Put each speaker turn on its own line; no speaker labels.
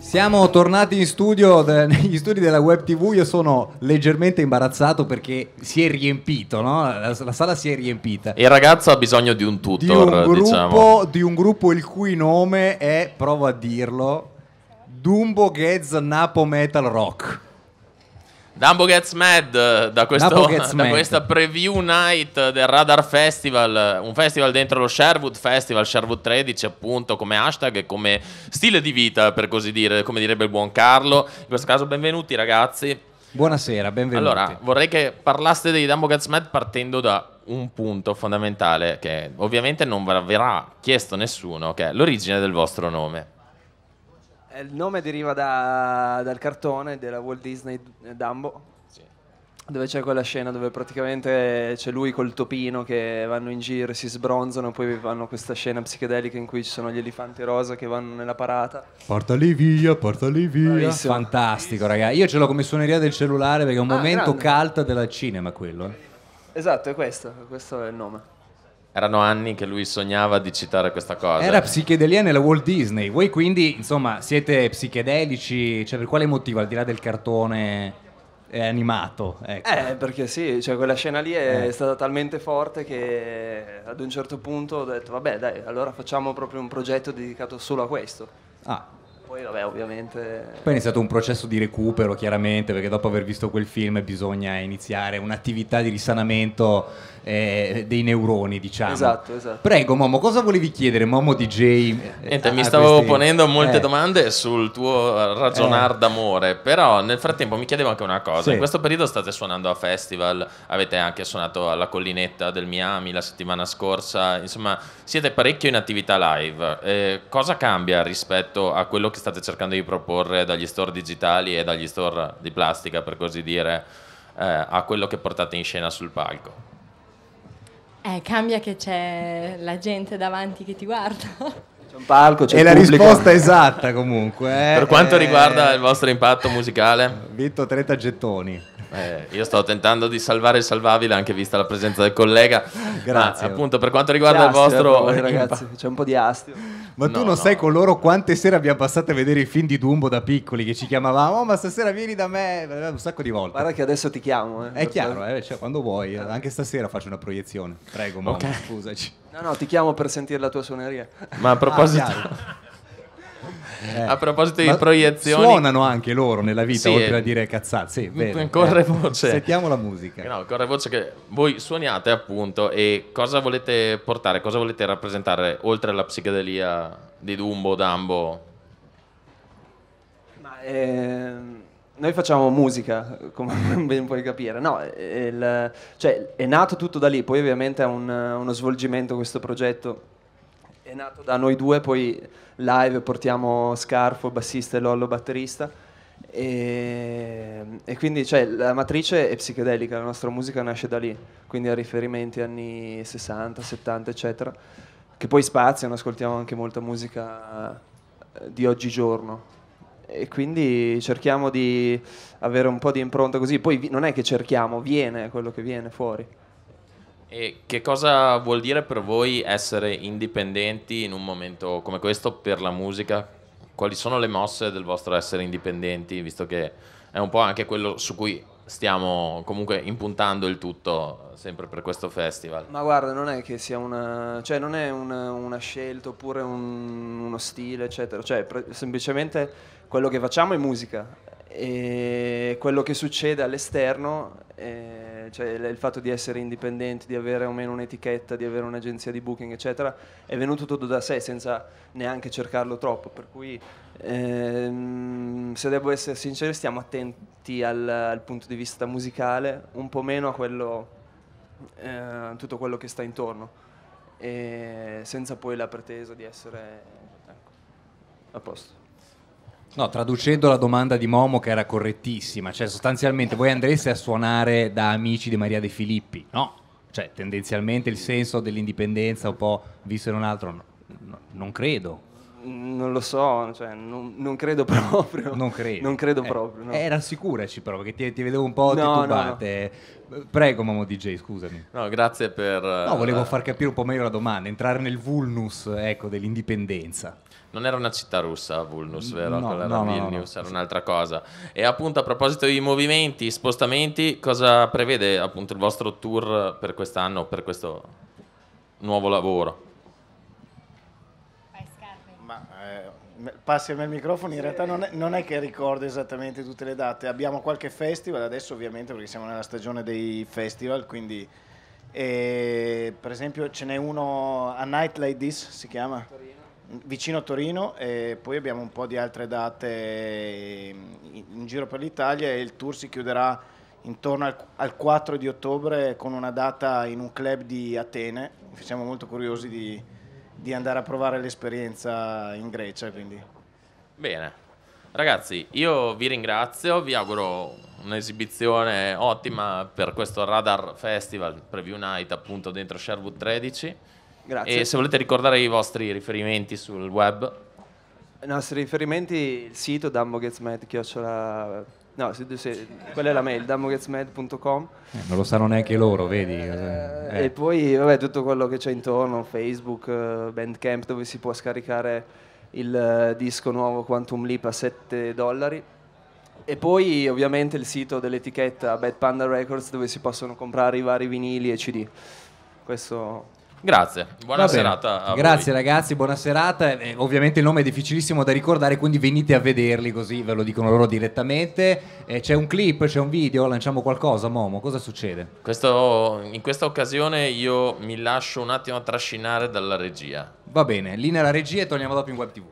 Siamo tornati in studio, de, negli studi della Web TV. Io sono leggermente imbarazzato perché si è riempito, no? La, la sala si è riempita. E
il ragazzo ha bisogno di un tutor, di un gruppo, diciamo.
Di un gruppo il cui nome è, provo a dirlo, Dumbo Gaz Napo Metal Rock.
Dumbo Gets Mad eh, da, questo, gets da mad. questa preview night del Radar Festival, eh, un festival dentro lo Sherwood Festival, Sherwood 13 appunto come hashtag e come stile di vita per così dire, come direbbe il buon Carlo. In questo caso benvenuti ragazzi.
Buonasera, benvenuti. Allora,
vorrei che parlaste dei Dumbo Gets Mad partendo da un punto fondamentale che ovviamente non verrà chiesto nessuno, che è l'origine del vostro nome.
Eh, il nome deriva da, dal cartone della Walt Disney Dumbo, sì. dove c'è quella scena dove praticamente c'è lui col topino che vanno in giro, e si sbronzano, poi fanno questa scena psichedelica in cui ci sono gli elefanti rosa che vanno nella parata.
Portali via, portali via. Bravissimo. Fantastico, ragazzi. Io ce l'ho come suoneria del cellulare perché è un ah, momento grande. cult del cinema quello. Eh.
Esatto, è questo, questo è il nome.
Erano anni che lui sognava di citare questa cosa. Era
psichedelia nella Walt Disney. Voi
quindi, insomma, siete psichedelici, cioè
per quale motivo, al di là del cartone eh, animato? Ecco. Eh,
perché sì, cioè quella scena lì è eh. stata talmente forte che ad un certo punto ho detto, vabbè dai, allora facciamo proprio un progetto dedicato solo a questo. Ah. Poi vabbè, ovviamente... Poi è iniziato
un processo di recupero, chiaramente, perché dopo aver visto quel film bisogna iniziare un'attività di risanamento eh, dei neuroni, diciamo. Esatto, esatto. Prego, Momo, cosa volevi chiedere, Momo DJ? Eh, Niente, mi stavo questi... ponendo molte eh.
domande sul tuo ragionar eh. d'amore, però nel frattempo mi chiedevo anche una cosa. Sì. In questo periodo state suonando a festival, avete anche suonato alla collinetta del Miami la settimana scorsa, insomma, siete parecchio in attività live. Eh, cosa cambia rispetto a quello che state cercando di proporre dagli store digitali e dagli store di plastica, per così dire, eh, a quello che portate in scena sul palco?
Eh, cambia che c'è la gente davanti che ti guarda. C'è un palco, c'è E la pubblico. risposta esatta comunque. Eh. Per quanto eh... riguarda il
vostro impatto musicale? Vinto 30 gettoni. Eh, io sto tentando di salvare il salvabile anche vista la presenza del collega. Grazie. Ma, appunto, per quanto riguarda astio, il vostro... Poi, ragazzi,
c'è un po' di astio. Ma no, tu non no. sai con loro quante sere abbiamo passato a vedere i film di Dumbo da piccoli che ci chiamavamo, oh, ma stasera vieni da me, un sacco di volte. Guarda che adesso ti chiamo. Eh, È chiaro, eh, cioè, quando vuoi, anche stasera faccio una proiezione. Prego, ma okay. scusaci. No, no, ti chiamo per sentire la tua suoneria. Ma a ah, proposito, ah,
eh. A proposito Ma di proiezioni, suonano
anche loro nella vita, sì, oltre a dire cazzate. Sì, bene. Mm, corre eh. voce. Sentiamo la musica.
No, corre voce che voi suoniate appunto e cosa volete portare, cosa volete rappresentare oltre alla psichedelia di Dumbo, Dumbo?
Ma, ehm noi facciamo musica, come ben puoi capire, no, il, cioè, è nato tutto da lì, poi ovviamente è un, uno svolgimento questo progetto è nato da noi due, poi live portiamo Scarfo, bassista e Lollo, batterista. E, e quindi cioè, la matrice è psichedelica, la nostra musica nasce da lì, quindi a riferimenti anni 60, 70, eccetera, che poi spaziano, ascoltiamo anche molta musica eh, di oggigiorno, e quindi cerchiamo di avere un po' di impronta così, poi non è che cerchiamo, viene quello che viene
fuori. E che cosa vuol dire per voi essere indipendenti in un momento come questo per la musica? Quali sono le mosse del vostro essere indipendenti, visto che è un po' anche quello su cui stiamo comunque impuntando il tutto sempre per questo festival.
Ma guarda, non è che sia una, cioè non è una, una scelta oppure un, uno stile, eccetera, cioè pre- semplicemente quello che facciamo è musica e quello che succede all'esterno, eh, cioè il fatto di essere indipendenti, di avere o meno un'etichetta, di avere un'agenzia di booking, eccetera, è venuto tutto da sé senza neanche cercarlo troppo. Per cui, ehm, se devo essere sincero, stiamo attenti al, al, punto di vista musicale, un po' meno a quello, eh, tutto quello che sta intorno, e senza poi la pretesa di essere ecco, a posto.
No, traducendo la domanda di Momo che era correttissima, cioè sostanzialmente voi andreste a suonare da amici di Maria De Filippi, no? Cioè tendenzialmente il senso dell'indipendenza un po' visto in un altro, no, no, non credo.
Non lo so, cioè, non, non, credo proprio. Non credo. Non
credo eh, proprio. No. Era
sicuraci però, perché ti, ti vedevo un po' no, titubate. No, no. Prego, Momo DJ,
scusami. No, grazie per... No, volevo eh, far
capire un po' meglio la domanda, entrare nel vulnus, ecco, dell'indipendenza.
Non era una città russa Vulnus, vero? No, Quella no, era Vilnius, era un'altra cosa. E appunto a proposito di movimenti, spostamenti, cosa prevede appunto il vostro tour per quest'anno, per questo nuovo lavoro?
passi a me il microfono, in sì. realtà non è, non è, che ricordo esattamente tutte le date, abbiamo qualche festival adesso ovviamente perché siamo nella stagione dei festival, quindi eh, per esempio ce n'è uno a Night Like This si chiama, Torino. vicino Torino e poi abbiamo un po' di altre date in, in giro per l'Italia e il tour si chiuderà intorno al, al 4 di ottobre con una data in un club di Atene, siamo molto curiosi di di andare a provare l'esperienza in Grecia. Quindi.
Bene. Ragazzi, io vi ringrazio, vi auguro un'esibizione ottima per questo Radar Festival Preview Night appunto dentro Sherwood 13. Grazie. E se volete ricordare i vostri riferimenti sul web.
I nostri riferimenti, il sito dammogetsmed.com No, se, se, quella è la mail, damoghezmed.com.
Eh, non
lo sanno neanche loro, vedi. Eh, eh. E
poi vabbè, tutto quello che c'è intorno, Facebook, eh, Bandcamp, dove si può scaricare il eh, disco nuovo Quantum Leap a 7 dollari. E poi ovviamente il sito dell'etichetta Bad Panda Records dove si possono comprare i vari vinili e CD. Questo
Grazie, buona serata. Grazie voi. ragazzi,
buona serata. Eh, eh, ovviamente il nome è difficilissimo da ricordare, quindi venite a vederli così ve lo dicono loro direttamente. Eh, c'è un clip, c'è un video, lanciamo qualcosa, Momo, cosa succede?
Questo, in questa occasione io mi lascio un attimo trascinare dalla regia.
Va bene, linea la regia e torniamo dopo in web tv.